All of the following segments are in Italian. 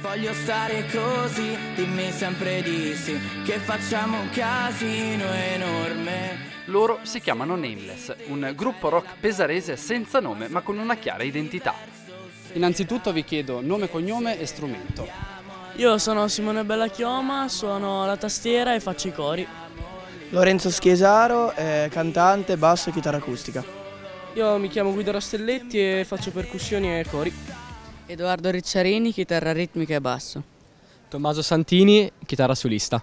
Voglio stare così, dimmi sempre di sì, che facciamo un casino enorme. Loro si chiamano Nameless, un gruppo rock pesarese senza nome ma con una chiara identità. Innanzitutto vi chiedo nome, cognome e strumento. Io sono Simone Bellachioma, suono la tastiera e faccio i cori. Lorenzo Schiesaro, eh, cantante, basso e chitarra acustica. Io mi chiamo Guido Rastelletti e faccio percussioni e cori. Edoardo Ricciarini, chitarra ritmica e basso. Tommaso Santini, chitarra solista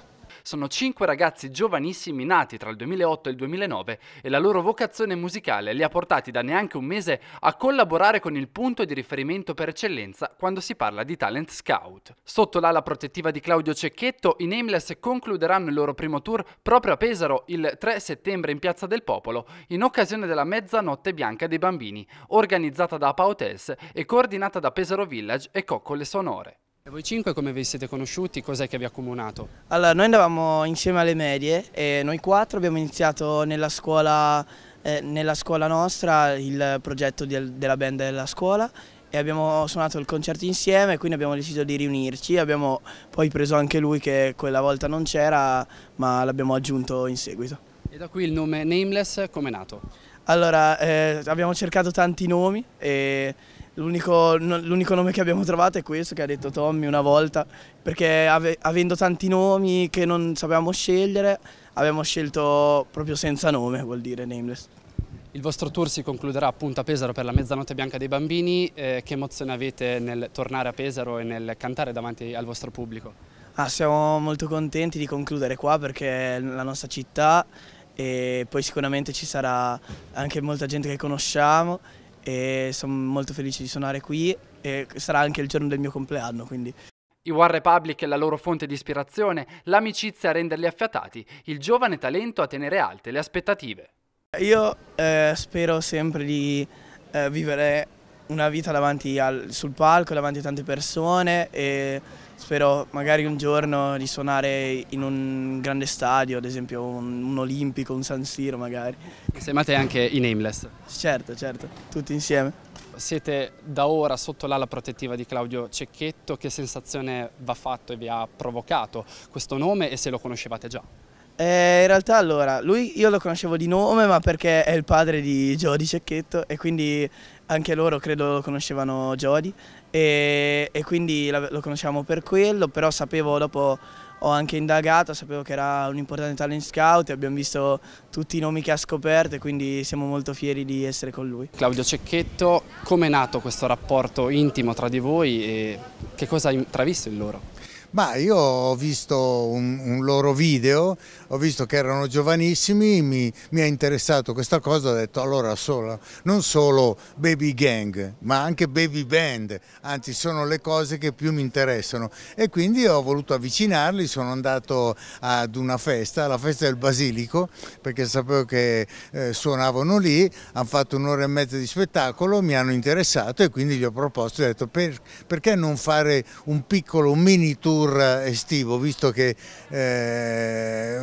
sono cinque ragazzi giovanissimi nati tra il 2008 e il 2009 e la loro vocazione musicale li ha portati da neanche un mese a collaborare con il punto di riferimento per eccellenza quando si parla di talent scout. Sotto l'ala protettiva di Claudio Cecchetto, i Nameless concluderanno il loro primo tour proprio a Pesaro il 3 settembre in Piazza del Popolo in occasione della Mezzanotte Bianca dei Bambini, organizzata da APA Hotels e coordinata da Pesaro Village e Coccole Sonore. E voi cinque come vi siete conosciuti? Cos'è che vi ha accomunato? Allora, noi andavamo insieme alle medie e noi quattro abbiamo iniziato nella scuola, eh, nella scuola nostra il progetto del, della band della scuola e abbiamo suonato il concerto insieme quindi abbiamo deciso di riunirci. Abbiamo poi preso anche lui che quella volta non c'era ma l'abbiamo aggiunto in seguito. E da qui il nome Nameless come è nato? Allora, eh, abbiamo cercato tanti nomi e L'unico, nome che abbiamo trovato è questo che ha detto Tommy una volta, perché ave, avendo tanti nomi che non sapevamo scegliere, abbiamo scelto proprio senza nome, vuol dire nameless. Il vostro tour si concluderà appunto a Pesaro per la mezzanotte bianca dei bambini, eh, che emozione avete nel tornare a Pesaro e nel cantare davanti al vostro pubblico? Ah, siamo molto contenti di concludere qua perché è la nostra città e poi sicuramente ci sarà anche molta gente che conosciamo e sono molto felice di suonare qui e sarà anche il giorno del mio compleanno quindi. I War Republic è la loro fonte di ispirazione, l'amicizia a renderli affiatati, il giovane talento a tenere alte le aspettative. Io eh, spero sempre di eh, vivere una vita davanti al, sul palco, davanti a tante persone e spero magari un giorno di suonare in un grande stadio, ad esempio un, un Olimpico, un San Siro magari. Insieme a te anche i Nameless. Certo, certo, tutti insieme. Siete da ora sotto l'ala protettiva di Claudio Cecchetto, che sensazione vi ha fatto e vi ha provocato questo nome e se lo conoscevate già? Eh, in realtà allora, lui io lo conoscevo di nome ma perché è il padre di Jody Cecchetto e quindi anche loro credo lo conoscevano Jody e, e quindi la, lo conosciamo per quello, però sapevo dopo ho anche indagato, sapevo che era un importante talent scout e abbiamo visto tutti i nomi che ha scoperto e quindi siamo molto fieri di essere con lui. Claudio Cecchetto, come è nato questo rapporto intimo tra di voi e che cosa ha intravisto in loro? Ma io ho visto un, un loro video, ho visto che erano giovanissimi, mi, mi ha interessato questa cosa, ho detto allora solo, non solo baby gang ma anche baby band, anzi sono le cose che più mi interessano e quindi ho voluto avvicinarli, sono andato ad una festa, alla festa del Basilico perché sapevo che eh, suonavano lì, hanno fatto un'ora e mezza di spettacolo, mi hanno interessato e quindi gli ho proposto, ho detto per, perché non fare un piccolo mini tour tour estivo, visto che eh,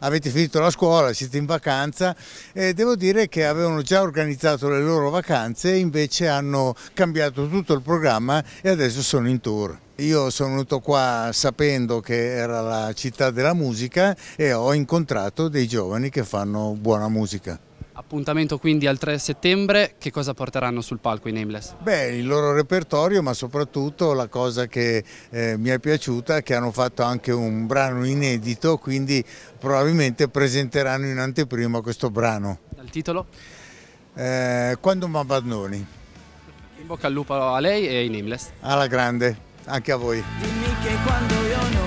avete finito la scuola, siete in vacanza e devo dire che avevano già organizzato le loro vacanze e invece hanno cambiato tutto il programma e adesso sono in tour. Io sono venuto qua sapendo che era la città della musica e ho incontrato dei giovani che fanno buona musica. Appuntamento quindi al 3 settembre, che cosa porteranno sul palco i Nameless? Beh, il loro repertorio, ma soprattutto la cosa che eh, mi è piaciuta è che hanno fatto anche un brano inedito, quindi probabilmente presenteranno in anteprima questo brano. Dal titolo? Eh, Quando mi abbandoni. In bocca al lupo a lei e ai Nameless. Alla grande, anche a voi. Dimmi che quando io non